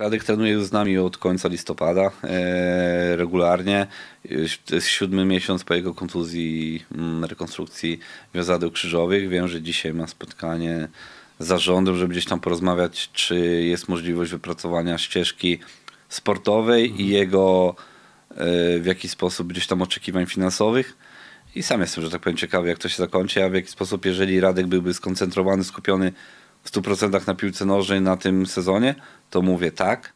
Radek trenuje z nami od końca listopada e, regularnie. To jest siódmy miesiąc po jego kontuzji, mm, rekonstrukcji wiązadeł krzyżowych. Wiem, że dzisiaj ma spotkanie z zarządem, żeby gdzieś tam porozmawiać, czy jest możliwość wypracowania ścieżki sportowej i mhm. jego e, w jakiś sposób gdzieś tam oczekiwań finansowych. I sam jestem, że tak powiem, ciekawy, jak to się zakończy, a w jaki sposób, jeżeli Radek byłby skoncentrowany, skupiony 100% na piłce nożnej na tym sezonie, to mówię tak,